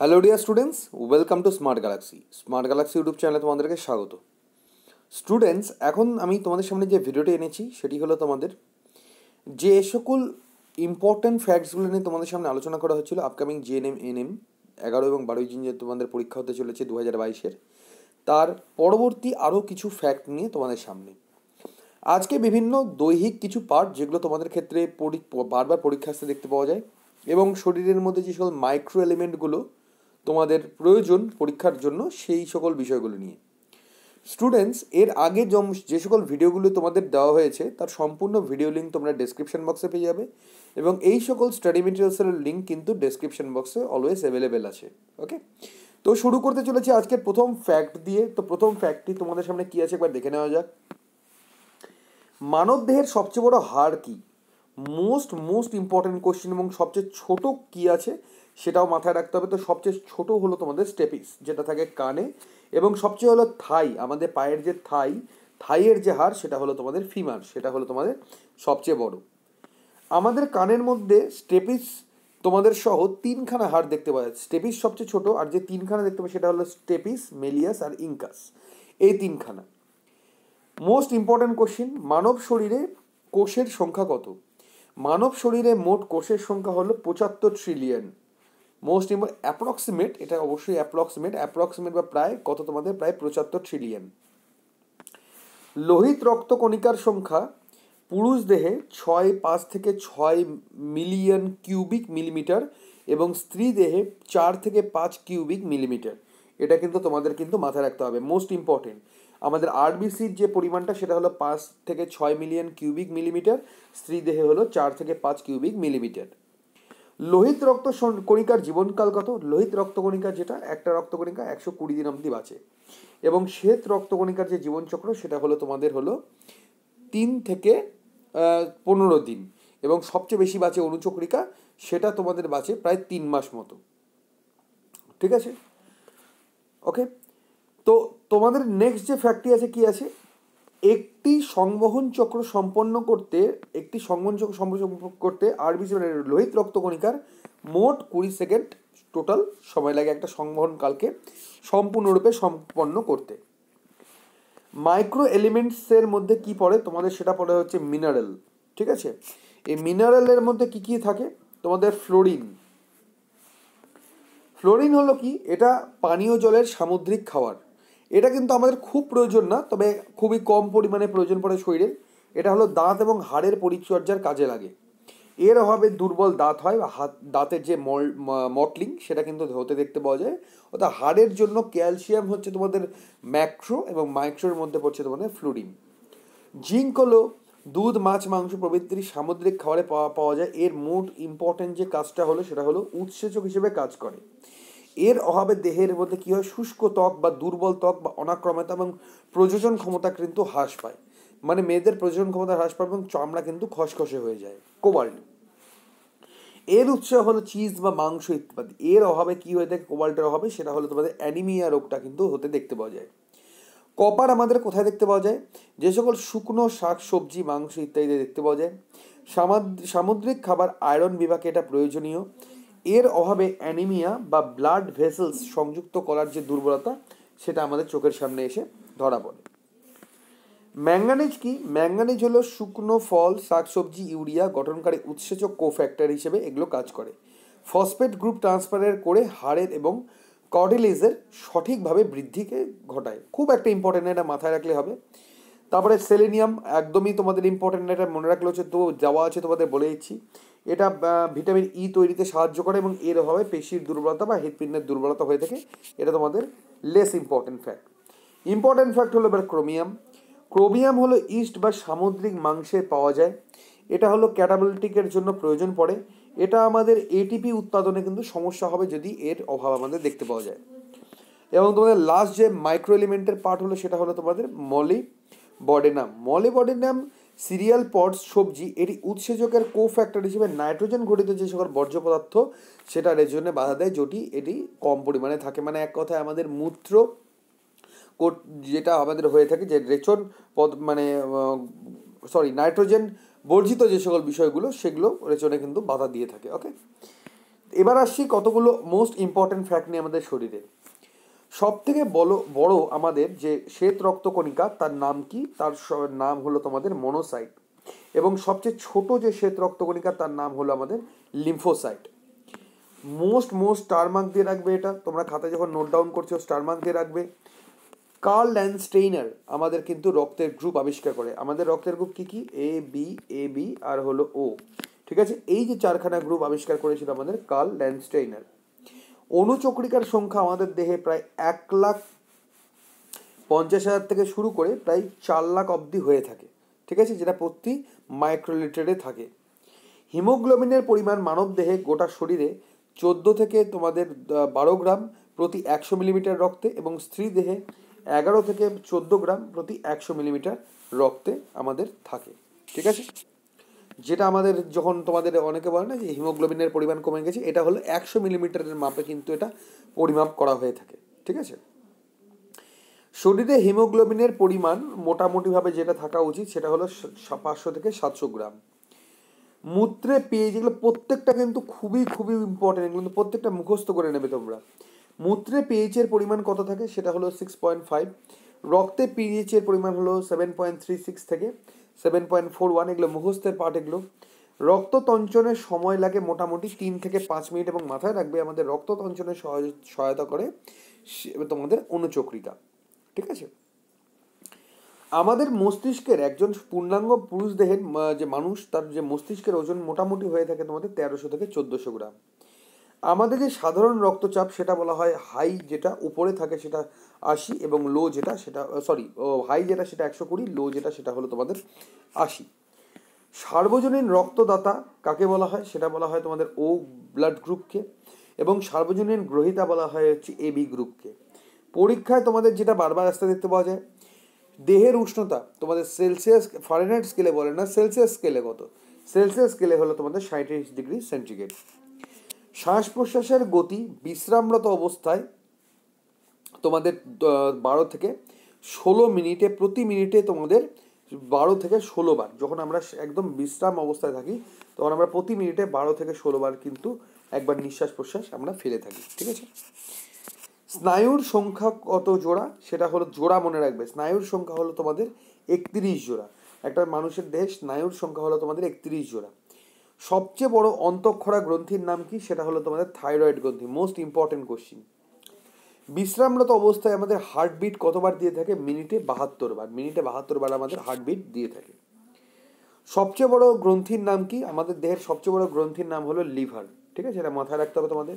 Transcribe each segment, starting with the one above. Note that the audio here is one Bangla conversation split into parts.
hello dear students welcome to smart galaxy smart galaxy YouTube চ্যানেলে তোমাদেরকে স্বাগত স্টুডেন্টস এখন আমি তোমাদের সামনে যে ভিডিওটি এনেছি সেটি হলো তোমাদের যে সকল ইম্পর্ট্যান্ট ফ্যাক্টসগুলো নিয়ে তোমাদের সামনে আলোচনা করা হচ্ছিল আপকামিং জিএনএম এনএম এগারো এবং বারোই জিন যে তোমাদের পরীক্ষা হতে চলেছে দু হাজার বাইশের তার পরবর্তী আরও কিছু ফ্যাক্ট নিয়ে তোমাদের সামনে আজকে বিভিন্ন দৈহিক কিছু পার্ট যেগুলো তোমাদের ক্ষেত্রে বারবার পরীক্ষা আসতে দেখতে পাওয়া যায় এবং শরীরের মধ্যে যে সকল মাইক্রো এলিমেন্টগুলো তোমাদের প্রয়োজন পরীক্ষার জন্য সেই সকল বিষয়গুলো নিয়ে স্টুডেন্টস এর আগে যে সকল ভিডিওগুলো তোমাদের দেওয়া হয়েছে তার সম্পূর্ণ ভিডিও লিঙ্ক তোমরা ডেসক্রিপশন বক্সে পেয়ে যাবে এবং এই সকল স্টাডি মেটেরিয়ালসের লিঙ্ক কিন্তু ডেসক্রিপশন বক্সে অলওয়েজ অ্যাভেলেবেল আছে ওকে তো শুরু করতে চলেছি আজকের প্রথম ফ্যাক্ট দিয়ে তো প্রথম ফ্যাক্টটি তোমাদের সামনে কী আছে একবার দেখে নেওয়া যাক মানবদেহের সবচেয়ে বড় হার কি মোস্ট মোস্ট ইম্পর্টেন্ট কোশ্চেন এবং সবচেয়ে ছোট কি আছে সেটাও মাথায় রাখতে হবে তো সবচেয়ে ছোট হলো তোমাদের স্টেপিস যেটা থাকে কানে এবং সবচেয়ে হলো থাই আমাদের পায়ের যে থাই থাইয়ের যে হাড় সেটা হলো তোমাদের ফিমার সেটা হলো তোমাদের সবচেয়ে বড় আমাদের কানের মধ্যে স্টেপিস তোমাদের সহ তিনখানা হাড় দেখতে পাওয়া যায় স্টেপিস সবচেয়ে ছোট আর যে তিনখানা দেখতে পাবে সেটা হলো স্টেপিস মেলিয়াস আর ইনকাস এই তিনখানা মোস্ট ইম্পর্ট্যান্ট কোশ্চিন মানব শরীরে কোষের সংখ্যা কত মানব শরীরে মোট কোষের সংখ্যা হলো পঁচাত্তর ট্রিলিয়ন মোস্ট ইম্পর্ট অ্যাপ্রক্সিমেট এটা অবশ্যই অ্যাপ্রক্সিমেট অ্যাপ্রক্সিমেট বা প্রায় কত তোমাদের প্রায় পঁচাত্তর ট্রিলিয়ন লোহিত রক্তকণিকার সংখ্যা পুরুষ দেহে ছয় পাঁচ থেকে ছয় মিলিয়ন কিউবিক মিলিমিটার এবং স্ত্রী দেহে চার থেকে পাঁচ কিউবিক মিলিমিটার এটা কিন্তু তোমাদের কিন্তু মাথায় রাখতে হবে মোস্ট ইম্পর্টেন্ট আমাদের আরবিসির যে পরিমাণটা সেটা হলো পাঁচ থেকে ছয় মিলিয়ন কিউবিক মিলিমিটার স্ত্রী দেহে হলো চার থেকে পাঁচ কিউবিক মিলিমিটার লোহিত রক্ত কণিকার জীবনকাল কত লোহিত রক্তকণিকা যেটা একটা রক্তকণিকা একশো কুড়ি দিন অব্দি বাঁচে এবং শ্বেত রক্তকণিকার যে জীবনচক্র সেটা হলো তোমাদের হলো তিন থেকে পনেরো দিন এবং সবচেয়ে বেশি বাঁচে অনুচক্রিকা সেটা তোমাদের বাঁচে প্রায় তিন মাস মতো ঠিক আছে ওকে তো তোমাদের নেক্সট যে ফ্যাক্টরি আছে কি আছে একটি সংবহন চক্র সম্পন্ন করতে একটি সংবহন চক্র সম্পন্ন করতে আরবিসি মানে লোহিত রক্তকণিকার মোট কুড়ি সেকেন্ড টোটাল সময় লাগে একটা সংবহন কালকে সম্পূর্ণরূপে সম্পন্ন করতে মাইক্রো এলিমেন্টসের মধ্যে কি পড়ে তোমাদের সেটা পড়ে হচ্ছে মিনারেল ঠিক আছে এই মিনারেলের মধ্যে কি কি থাকে তোমাদের ফ্লোরিন ফ্লোরিন হলো কি এটা পানীয় জলের সামুদ্রিক খাবার এটা কিন্তু আমাদের খুব প্রয়োজন না তবে খুবই কম পরিমাণে প্রয়োজন পড়ে শরীরে এটা হলো দাঁত এবং হাড়ের পরিচর্যার কাজে লাগে এর অভাবে দুর্বল দাঁত হয় বা হাত দাঁতের যে মল মটলিং সেটা কিন্তু হতে দেখতে পাওয়া যায় অর্থাৎ হাড়ের জন্য ক্যালসিয়াম হচ্ছে তোমাদের ম্যাক্রো এবং মাইক্রোর মধ্যে পড়ছে তোমাদের ফ্লুরিন জিঙ্ক হলো দুধ মাছ মাংস প্রভৃতির সামুদ্রিক খাবারে পাওয়া পাওয়া যায় এর মোট ইম্পর্টেন্ট যে কাজটা হলো সেটা হলো উৎসেচক হিসেবে কাজ করে এর অভাবে দেহের মধ্যে কী হয় শুষ্ক ত্বক বা দুর্বল ত্বক বা অনাক্রমতা এবং প্রযোজন ক্ষমতা কিন্তু হ্রাস পায় মানে মেয়েদের প্রযোজন ক্ষমতা হ্রাস পায় এবং চামড়া কিন্তু খসখসে হয়ে যায় কোবাল্ট এর উৎস হলো চিজ বা মাংস ইত্যাদি এর অভাবে কী হয়ে থাকে কোবাল্টের অভাবে সেটা হলো তোমাদের অ্যানিমিয়া রোগটা কিন্তু হতে দেখতে পাওয়া যায় কপার আমাদের কোথায় দেখতে পাওয়া যায় যে সকল শুকনো শাক সবজি মাংস ইত্যাদিতে দেখতে পাওয়া যায় সামুদ্রিক খাবার আয়রন বিভাগে এটা প্রয়োজনীয় এর অভাবে অ্যানিমিয়া বা ব্লাড ভেসেলস সংযুক্ত করার যে দুর্বলতা সেটা আমাদের চোখের সামনে এসে ধরা পড়ে ম্যাঙ্গানিজ কি ম্যাঙ্গানিজ হলো শুকনো ফল শাকসবজি ইউরিয়া গঠনকারী উৎসেচক কো ফ্যাক্টর হিসেবে এগুলো কাজ করে ফসফেট গ্রুপ ট্রান্সফারের করে হাড়ের এবং কর্ডিলেজের সঠিকভাবে বৃদ্ধিকে ঘটায় খুব একটা ইম্পর্টেন্ট এটা মাথায় রাখলে হবে তারপরে সেলেনিয়াম একদমই তোমাদের ইম্পর্টেন্ট এটা মনে রাখলে হচ্ছে তো যাওয়া আছে তোমাদের বলে দিচ্ছি এটা ভিটামিন ই e তৈরিতে সাহায্য করে এবং এর অভাবে পেশির দুর্বলতা বা হৃদপিণ্ডের দুর্বলতা হয়ে থাকে এটা তোমাদের less important fact important fact হলো এবার ক্রোমিয়াম ক্রোমিয়াম হলো ইস্ট বা সামুদ্রিক মাংসে পাওয়া যায় এটা হলো ক্যাটাবলিটিকের জন্য প্রয়োজন পড়ে এটা আমাদের এটিপি উৎপাদনে কিন্তু সমস্যা হবে যদি এর অভাব আমাদের দেখতে পাওয়া যায় এবং তোমাদের লাস্ট যে মাইক্রো এলিমেন্টের পার্ট হলো সেটা হলো তোমাদের molybdenum molybdenum cereal পটস সবজি এটি উৎসেচকের কো ফ্যাক্টর হিসেবে নাইট্রোজেন ঘটিত যে সকল বর্জ্য পদার্থ সেটা রেজনে বাধা দেয় যেটি এটি কম পরিমাণে থাকে মানে এক কথায় আমাদের মূত্র যেটা আমাদের হয়ে থাকে যে রেচন পদ মানে সরি নাইট্রোজেন বর্জিত যে সকল বিষয়গুলো সেগুলো রেচনে কিন্তু বাধা দিয়ে থাকে ওকে এবার আসছি কতগুলো মোস্ট ইম্পর্ট্যান্ট ফ্যাক্ট নিয়ে আমাদের শরীরে সব থেকে বলো বড় আমাদের যে শ্বেত রক্তকণিকা তার নাম কি তার নাম হলো তোমাদের মনোসাইট এবং সবচেয়ে ছোট যে শ্বেত রক্তকণিকা তার নাম হলো আমাদের lymphocyte most most star mark দিয়ে রাখবে এটা তোমরা খাতায় যখন নোট ডাউন করছো স্টার মার্ক দিয়ে রাখবে কার্ল ল্যান্ডস্টেইনার আমাদের কিন্তু রক্তের গ্রুপ আবিষ্কার করে আমাদের রক্তের গ্রুপ কী কী এ বি এ বি আর হলো ও ঠিক আছে এই যে চারখানা গ্রুপ আবিষ্কার করেছিল আমাদের কার্ল ল্যান্ডস্টেইনার অনুচক্রিকার সংখ্যা আমাদের দেহে প্রায় এক লাখ পঞ্চাশ হাজার থেকে শুরু করে প্রায় চার লাখ অবধি হয়ে থাকে ঠিক আছে যেটা প্রতি মাইক্রোলিটারে থাকে হিমোগ্লোবিনের পরিমাণ মানব দেহে গোটা শরীরে চোদ্দো থেকে তোমাদের বারো গ্রাম প্রতি একশো মিলিমিটার রক্তে এবং স্ত্রী দেহে এগারো থেকে চোদ্দো গ্রাম প্রতি একশো মিলিমিটার রক্তে আমাদের থাকে ঠিক আছে যেটা আমাদের যখন তোমাদের অনেকে বলে না যে হিমোগ্লোবিনের পরিমাণ কমে গেছে এটা হলো একশো মিলিমিটারের মাপে কিন্তু এটা পরিমাপ করা হয়ে থাকে ঠিক আছে শরীরে হিমোগ্লোবিনের পরিমাণ মোটামুটিভাবে যেটা থাকা উচিত সেটা হলো পাঁচশো থেকে সাতশো গ্রাম মূত্রে পেয়ে যেগুলো প্রত্যেকটা কিন্তু খুবই খুবই ইম্পর্টেন্ট এগুলো কিন্তু প্রত্যেকটা মুখস্থ করে নেবে তোমরা মূত্রে পিএইচের পরিমাণ কত থাকে সেটা হলো সিক্স পয়েন্ট ফাইভ রক্তে পিএইচের পরিমাণ হলো সেভেন পয়েন্ট থ্রি সিক্স থেকে সেভেন পয়েন্ট ফোর ওয়ান এগুলো মুখস্থের পার্ট এগুলো রক্ত তঞ্চনের সময় লাগে মোটামুটি তিন থেকে পাঁচ মিনিট এবং মাথায় রাখবে আমাদের রক্ত তঞ্চনের সহায়তা করে তোমাদের অনুচক্রিকা ঠিক আছে আমাদের মস্তিষ্কের একজন পূর্ণাঙ্গ পুরুষ দেহের যে মানুষ তার যে মস্তিষ্কের ওজন মোটামুটি হয়ে থাকে তোমাদের তেরোশো থেকে চোদ্দোশো গ্রাম আমাদের যে সাধারণ রক্তচাপ সেটা বলা হয় হাই যেটা উপরে থাকে সেটা আশি এবং লো যেটা সেটা সরি হাই যেটা সেটা একশো কুড়ি লো যেটা সেটা হলো তোমাদের আশি সার্বজনীন রক্তদাতা কাকে বলা হয় সেটা বলা হয় তোমাদের ও ব্লাড গ্রুপকে এবং সার্বজনীন গ্রহিতা বলা হয় হচ্ছে এ বি গ্রুপকে পরীক্ষায় তোমাদের যেটা বারবার আসতে দেখতে পাওয়া যায় দেহের উষ্ণতা তোমাদের সেলসিয়াস ফারেনহাইট স্কেলে বলে না সেলসিয়াস স্কেলে কত সেলসিয়াস স্কেলে হলো তোমাদের সাঁত্রিশ ডিগ্রি সেন্টিগ্রেড শ্বাস প্রশ্বাসের গতি বিশ্রামরত অবস্থায় তোমাদের বারো থেকে ষোলো মিনিটে প্রতি মিনিটে তোমাদের বারো থেকে ষোলোবার যখন আমরা একদম বিশ্রাম অবস্থায় থাকি তখন আমরা প্রতি মিনিটে বারো থেকে ষোলোবার কিন্তু একবার নিঃশ্বাস প্রশ্বাস আমরা ফেলে থাকি ঠিক আছে স্নায়ুর সংখ্যা কত জোড়া সেটা হলো জোড়া মনে রাখবে স্নায়ুর সংখ্যা হলো তোমাদের একত্রিশ জোড়া একটা মানুষের দেহ স্নায়ুর সংখ্যা হলো তোমাদের একত্রিশ জোড়া সবচেয়ে বড় অন্তঃক্ষরা গ্রন্থির নাম কি সেটা হলো তোমাদের থাইরয়েড গ্রন্থি মোস্ট ইম্পর্টেন্ট কোশ্চিন বিশ্রামরত অবস্থায় আমাদের হার্টবিট কতবার দিয়ে থাকে মিনিটে বাহাত্তর বার মিনিটে বাহাত্তর বার আমাদের হার্টবিট দিয়ে থাকে সবচেয়ে বড় গ্রন্থির নাম কি আমাদের দেহের সবচেয়ে বড় গ্রন্থির নাম হলো লিভার ঠিক আছে এটা মাথায় রাখতে হবে তোমাদের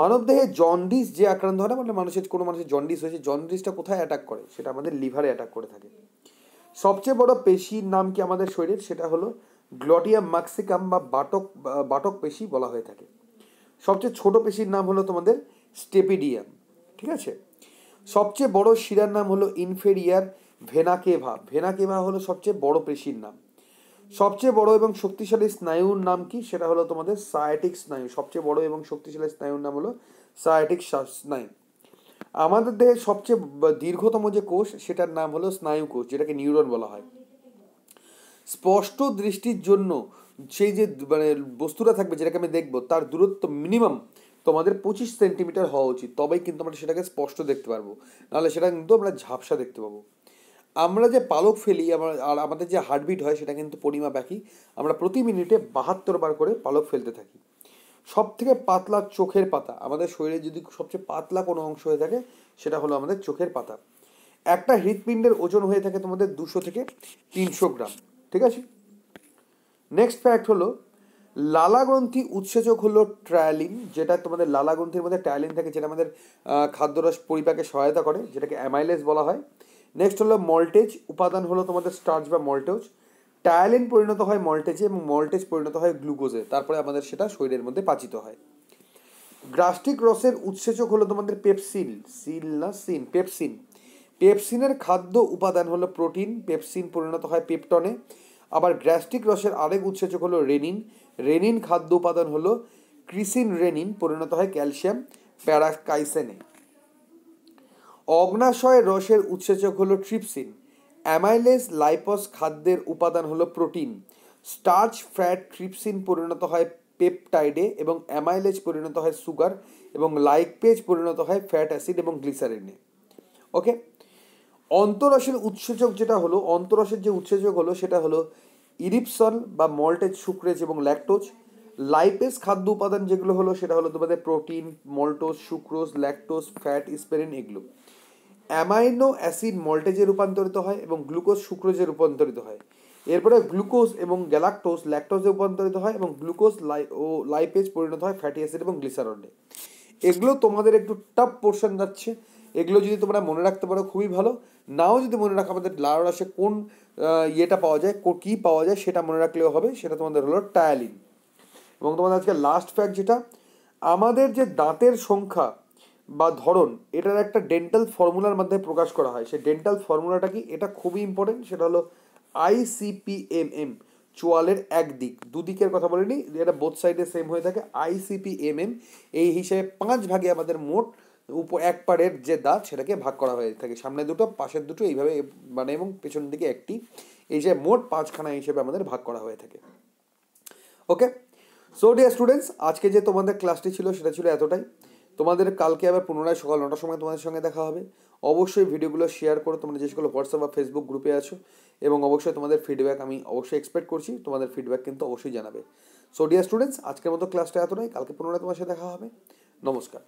মানব দেহে জন্ডিস যে আক্রান্ত হয় না মানে মানুষের কোনো মানুষের জন্ডিস হয়েছে জন্ডিসটা কোথায় অ্যাটাক করে সেটা আমাদের লিভারে অ্যাটাক করে থাকে সবচেয়ে বড় পেশির নাম কি আমাদের শরীরের সেটা হলো গ্লটিয়া ম্যাক্সিকাম বা বাটক বাটক পেশি বলা হয়ে থাকে সবচেয়ে ছোট পেশির নাম হলো তোমাদের স্টেপিডিয়াম ঠিক আছে সবচেয়ে বড় শিরার নাম হলো ইনফেরিয়ার ভেনাকেভা ভেনাকেভা হলো সবচেয়ে বড় পেশির নাম সবচেয়ে বড় এবং শক্তিশালী স্নায়ুর নাম কি সেটা হলো তোমাদের সায়াটিক স্নায়ু সবচেয়ে বড় এবং শক্তিশালী স্নায়ুর নাম হলো সায়াটিক স্নায়ু আমাদের দেহের সবচেয়ে দীর্ঘতম যে কোষ সেটার নাম হলো স্নায়ু কোষ যেটাকে নিউরন বলা হয় স্পষ্ট দৃষ্টির জন্য সেই যে মানে বস্তুটা থাকবে যেটাকে আমি দেখবো তার দূরত্ব মিনিমাম তোমাদের পঁচিশ সেন্টিমিটার হওয়া উচিত তবেই কিন্তু আমরা সেটাকে স্পষ্ট দেখতে পারবো নাহলে সেটা কিন্তু আমরা ঝাপসা দেখতে পাবো আমরা যে পালক ফেলি আমরা আর আমাদের যে হার্টবিট হয় সেটা কিন্তু পরিমাপ একই আমরা প্রতি মিনিটে বাহাত্তর বার করে পালক ফেলতে থাকি সব থেকে পাতলা চোখের পাতা আমাদের শরীরে যদি সবচেয়ে পাতলা কোনো অংশ হয়ে থাকে সেটা হলো আমাদের চোখের পাতা একটা হৃৎপিণ্ডের ওজন হয়ে থাকে তোমাদের দুশো থেকে তিনশো গ্রাম ঠিক আছে নেক্সট ফ্যাক্ট হলো লালাগ্রন্থি উৎসেচক হলো ট্রায়ালিন যেটা তোমাদের লালাগ্রন্থির মধ্যে ট্রায়ালিন থাকে যেটা আমাদের খাদ্যরস পরিপাকে সহায়তা করে যেটাকে অ্যামাইলেজ বলা হয় নেক্সট হলো মল্টেজ উপাদান হলো তোমাদের স্টার্চ বা মল্টেজ টায়ালিন পরিণত হয় মল্টেজে এবং মল্টেজ পরিণত হয় গ্লুকোজে তারপরে আমাদের সেটা শরীরের মধ্যে পাচিত হয় গ্রাস্টিক রসের উৎসেচক হলো তোমাদের পেপসিন সিল না সিন পেপসিন পেপসিনের খাদ্য উপাদান হলো প্রোটিন পেপসিন পরিণত হয় পেপটনে আবার গ্রাস্টিক রসের আরেক উৎসেচক হলো রেনিন রেনিন খাদ্য উপাদান হল ক্রিসিন রেনিন পরিণত হয় ক্যালসিয়াম প্যারাকাইসেনে অগ্নাশয় রসের উৎসেচক হলো ট্রিপসিন অ্যামাইলেস লাইপস খাদ্যের উপাদান হলো প্রোটিন স্টার্চ ফ্যাট ট্রিপসিন পরিণত হয় পেপটাইডে এবং অ্যামাইলেজ পরিণত হয় সুগার এবং লাইকপেজ পরিণত হয় ফ্যাট অ্যাসিড এবং গ্লিসারিনে ওকে অন্তরসের উৎসেচক যেটা হলো অন্তরসের যে উৎসেচক হলো সেটা হলো ইরিপসল বা মল্টেজ সুক্রেজ এবং ল্যাকটোজ লাইপেজ খাদ্য উপাদান যেগুলো হলো সেটা হলো তোমাদের protein maltose sucrose lactose fat স্পেরিন এগুলো অ্যামাইনো অ্যাসিড মল্টেজে রূপান্তরিত হয় এবং গ্লুকোজ সুক্রোজে রূপান্তরিত হয় এরপরে গ্লুকোজ এবং গ্যালাকটোজ ল্যাকটোজে রূপান্তরিত হয় এবং গ্লুকোজ লাই ও লাইপেজ পরিণত হয় ফ্যাটি অ্যাসিড এবং গ্লিসারনে এগুলো তোমাদের একটু টাফ পোর্শন যাচ্ছে এগুলো যদি তোমরা মনে রাখতে পারো খুবই ভালো নাও যদি মনে রাখো আমাদের লাল রাশে কোন ইয়েটা পাওয়া যায় কি পাওয়া যায় সেটা মনে রাখলেও হবে সেটা তোমাদের হলো টায়ালিন এবং তোমাদের আজকে লাস্ট ফ্যাক্ট যেটা আমাদের যে দাঁতের সংখ্যা বা ধরন এটার একটা ডেন্টাল ফর্মুলার মধ্যে প্রকাশ করা হয় সেই ডেন্টাল ফর্মুলাটা কি এটা খুবই ইম্পর্টেন্ট সেটা হলো আইসিপিএমএম চোয়ালের একদিক দুদিকের কথা বলিনি এটা বোথ সাইডে সেম হয়ে থাকে আইসিপিএমএম এই হিসেবে পাঁচ ভাগে আমাদের মোট উপর এক পাড়ের যে দাঁত সেটাকে ভাগ করা হয়ে থাকে সামনে দুটো পাশের দুটো এইভাবে মানে এবং পেছন দিকে একটি এই যে মোট পাঁচখানা হিসেবে আমাদের ভাগ করা হয়ে থাকে ওকে সো ডিয়ার স্টুডেন্টস আজকে যে তোমাদের ক্লাসটি ছিল সেটা ছিল এতটাই তোমাদের কালকে আবার পুনরায় সকাল নটার সময় তোমাদের সঙ্গে দেখা হবে অবশ্যই ভিডিওগুলো শেয়ার করো তোমরা যে সকল হোয়াটসঅ্যাপ বা ফেসবুক গ্রুপে আছো এবং অবশ্যই তোমাদের ফিডব্যাক আমি অবশ্যই এক্সপেক্ট করছি তোমাদের ফিডব্যাক কিন্তু অবশ্যই জানাবে সো ডিয়ার স্টুডেন্টস আজকের মতো ক্লাসটা এতটাই কালকে পুনরায় তোমার সাথে দেখা হবে নমস্কার